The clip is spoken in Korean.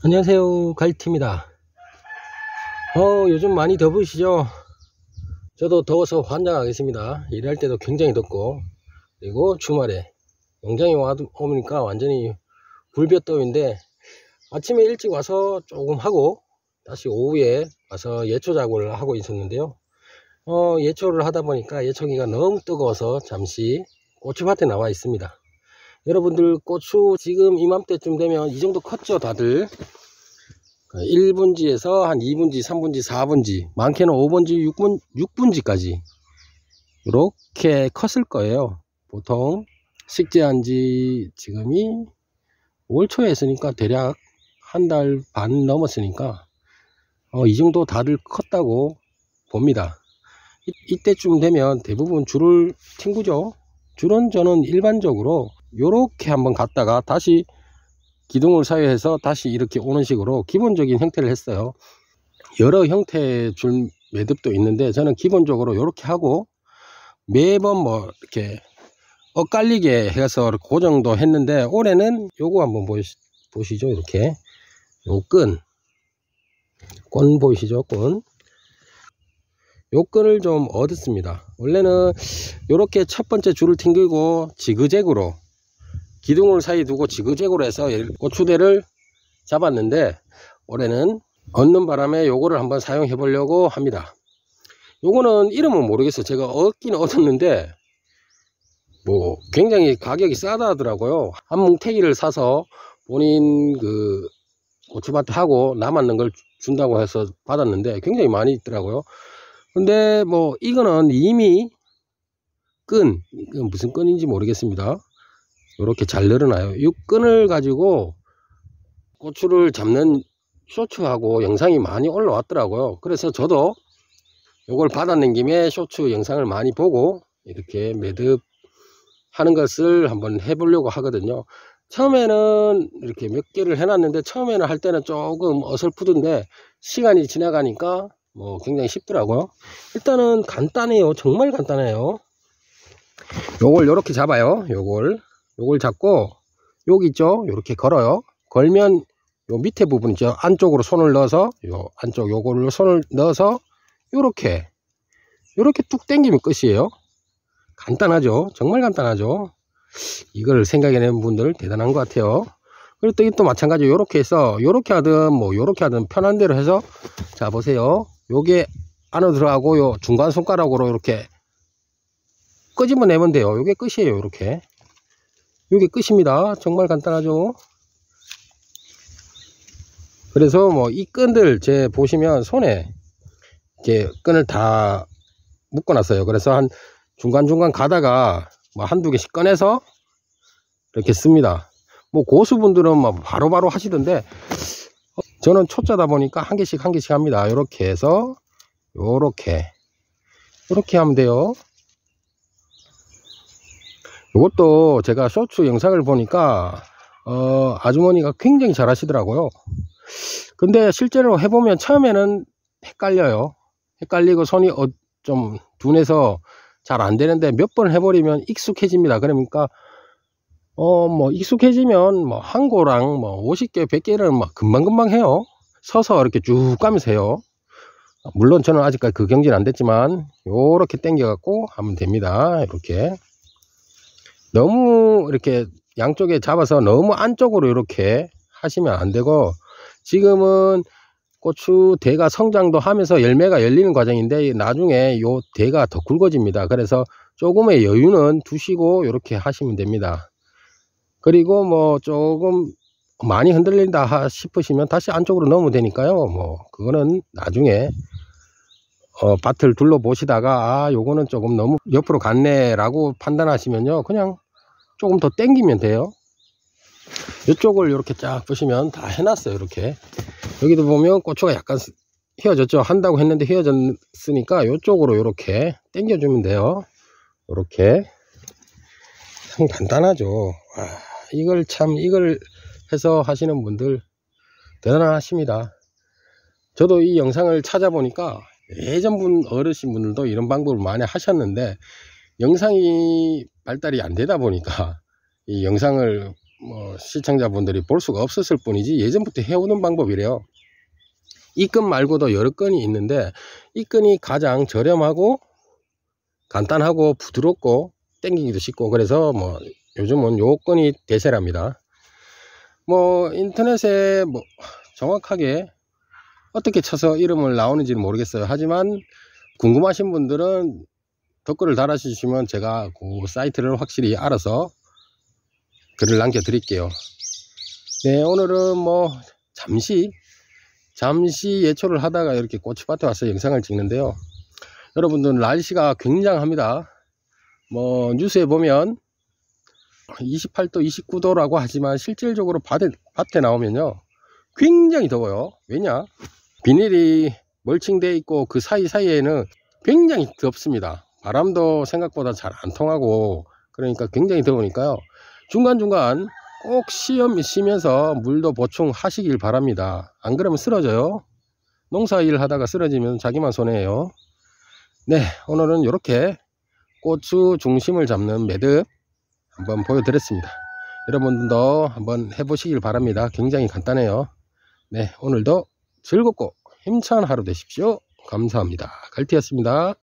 안녕하세요 갈티입니다 어 요즘 많이 더우시죠 저도 더워서 환장하겠습니다 일할 때도 굉장히 덥고 그리고 주말에 영장이 오니까 완전히 불볕더위인데 아침에 일찍 와서 조금 하고 다시 오후에 와서 예초 작업을 하고 있었는데요 어 예초를 하다 보니까 예초기가 너무 뜨거워서 잠시 꽃밭에 나와 있습니다 여러분들 고추 지금 이맘때쯤 되면 이 정도 컸죠 다들 1분지에서 그 한 2분지 3분지 4분지 많게는 5분지 6분, 6분지까지 이렇게 컸을 거예요 보통 식재한 지 지금이 5월 초에 했으니까 대략 한 달 반 넘었으니까 어, 이 정도 다들 컸다고 봅니다 이, 때쯤 되면 대부분 줄을 튕구죠 줄은 저는 일반적으로 요렇게 한번 갔다가 다시 기둥을 사유해서 다시 이렇게 오는 식으로 기본적인 형태를 했어요 여러 형태의 줄 매듭도 있는데 저는 기본적으로 이렇게 하고 매번 뭐 이렇게 엇갈리게 해서 고정도 그 했는데 올해는 요거 한번 보시, 보시죠 이렇게 요끈 끈 보이시죠 끈요 끈을 좀 얻었습니다 원래는 이렇게첫 번째 줄을 튕기고 지그재그로 기둥을 사이 두고 지그재그로 해서 고추대를 잡았는데 올해는 얻는 바람에 요거를 한번 사용해 보려고 합니다 요거는 이름은 모르겠어요 제가 얻긴 얻었는데 뭐 굉장히 가격이 싸다 하더라고요 한 뭉태기를 사서 본인 그 고추밭에 하고 남았는 걸 준다고 해서 받았는데 굉장히 많이 있더라고요 근데 뭐 이거는 이미 끈 무슨 끈인지 모르겠습니다 이렇게 잘 늘어나요 이 끈을 가지고 고추를 잡는 쇼츠하고 영상이 많이 올라왔더라고요 그래서 저도 이걸 받아낸 김에 쇼츠 영상을 많이 보고 이렇게 매듭 하는 것을 한번 해보려고 하거든요 처음에는 이렇게 몇 개를 해놨는데 처음에는 할 때는 조금 어설프던데 시간이 지나가니까 뭐 굉장히 쉽더라고요 일단은 간단해요 정말 간단해요 요걸 이렇게 잡아요 요걸 요걸 잡고 여기 있죠 이렇게 걸어요 걸면 요 밑에 부분 있죠 안쪽으로 손을 넣어서 요 안쪽 요거를 손을 넣어서 요렇게 요렇게 뚝땡기면 끝이에요 간단하죠 정말 간단하죠 이걸 생각해낸 분들 대단한 것 같아요 그리고 또, 또 마찬가지로 요렇게 해서 요렇게 하든 뭐 요렇게 하든 편한 대로 해서 자 보세요 요게 안으로 들어가고 요 중간 손가락으로 이렇게 끄집어내면 돼요 요게 끝이에요 이렇게 이게 끝입니다. 정말 간단하죠. 그래서 뭐 이 끈들 제 보시면 손에 이렇게 끈을 다 묶어 놨어요. 그래서 한 중간중간 가다가 뭐 한 두 개씩 꺼내서 이렇게 씁니다. 뭐 고수분들은 막 바로바로 하시던데 저는 초짜다 보니까 한 개씩 한 개씩 합니다. 이렇게 해서 이렇게이렇게 하면 돼요. 이것도 제가 쇼츠 영상을 보니까 어, 아주머니가 굉장히 잘 하시더라고요 근데 실제로 해보면 처음에는 헷갈려요 헷갈리고 손이 어, 좀 둔해서 잘 안되는데 몇 번 해버리면 익숙해집니다 그러니까 어 뭐 익숙해지면 뭐한 고랑 뭐 50개 뭐 100개는 막 금방금방 해요 서서 이렇게 쭉 까면서 해요 물론 저는 아직까지 그 경지는 안됐지만 요렇게 땡겨 갖고 하면 됩니다 이렇게 너무 이렇게 양쪽에 잡아서 너무 안쪽으로 이렇게 하시면 안 되고 지금은 고추 대가 성장도 하면서 열매가 열리는 과정인데 나중에 요 대가 더 굵어집니다 그래서 조금의 여유는 두시고 이렇게 하시면 됩니다 그리고 뭐 조금 많이 흔들린다 싶으시면 다시 안쪽으로 넣으면 되니까요 뭐 그거는 나중에 어, 밭을 둘러보시다가 아 요거는 조금 너무 옆으로 갔네 라고 판단하시면요 그냥 조금 더땡기면 돼요 이쪽을 이렇게 쫙 보시면 다 해놨어요 이렇게 여기도 보면 고추가 약간 휘어졌죠 한다고 했는데 휘어졌으니까 이쪽으로 이렇게 당겨주면 돼요 이렇게 참 간단하죠 와, 아, 이걸 참 이걸 해서 하시는 분들 대단하십니다 저도 이 영상을 찾아보니까 예전 분 어르신 분들도 이런 방법을 많이 하셨는데 영상이 발달이 안 되다 보니까 이 영상을 뭐 시청자분들이 볼 수가 없었을 뿐이지 예전부터 해오는 방법이래요. 이건 말고도 여러 건이 있는데 이 건이 가장 저렴하고 간단하고 부드럽고 땡기기도 쉽고 그래서 뭐 요즘은 요 건이 대세랍니다. 뭐 인터넷에 뭐 정확하게 어떻게 쳐서 이름을 나오는지는 모르겠어요. 하지만 궁금하신 분들은 댓글을 달아주시면 제가 그 사이트를 확실히 알아서 글을 남겨드릴게요. 네, 오늘은 뭐 잠시 잠시 예초를 하다가 이렇게 꽃추밭에 와서 영상을 찍는데요. 여러분들 날씨가 굉장합니다. 뭐 뉴스에 보면 28도 29도라고 하지만 실질적으로 밭에, 밭에 나오면요 굉장히 더워요 왜냐 비닐이 멀칭되어 있고 그 사이사이에는 굉장히 덥습니다 바람도 생각보다 잘 안 통하고 그러니까 굉장히 더우니까요. 중간중간 꼭 시험 쉬면서 물도 보충하시길 바랍니다. 안 그러면 쓰러져요. 농사일 하다가 쓰러지면 자기만 손해예요. 네, 오늘은 이렇게 고추 중심을 잡는 매듭 한번 보여드렸습니다. 여러분도 한번 해보시길 바랍니다. 굉장히 간단해요. 네, 오늘도 즐겁고 힘찬 하루 되십시오. 감사합니다. 갈티였습니다.